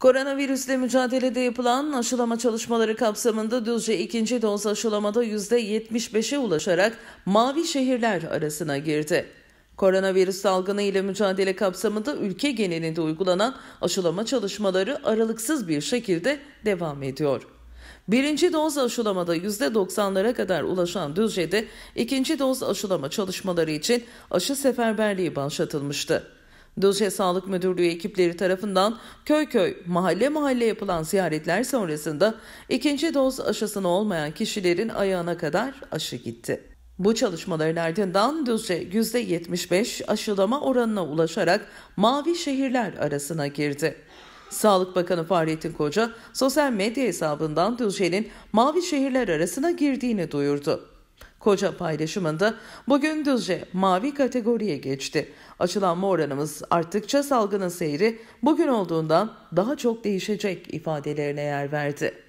Koronavirüsle mücadelede yapılan aşılama çalışmaları kapsamında Düzce ikinci doz aşılamada %75'e ulaşarak mavi şehirler arasına girdi. Koronavirüs salgını ile mücadele kapsamında ülke genelinde uygulanan aşılama çalışmaları aralıksız bir şekilde devam ediyor. Birinci doz aşılamada %90'lara kadar ulaşan Düzce'de ikinci doz aşılama çalışmaları için aşı seferberliği başlatılmıştı. Dosya Sağlık Müdürlüğü ekipleri tarafından köy köy, mahalle mahalle yapılan ziyaretler sonrasında ikinci doz aşısını olmayan kişilerin ayağına kadar aşı gitti. Bu çalışmaların ardından Düzce %75 aşılama oranına ulaşarak mavi şehirler arasına girdi. Sağlık Bakanı Fahrettin Koca sosyal medya hesabından Düzce'nin mavi şehirler arasına girdiğini duyurdu. Koca paylaşımında bugün Düzce mavi kategoriye geçti. Açılanma oranımız arttıkça salgının seyri bugün olduğundan daha çok değişecek ifadelerine yer verdi.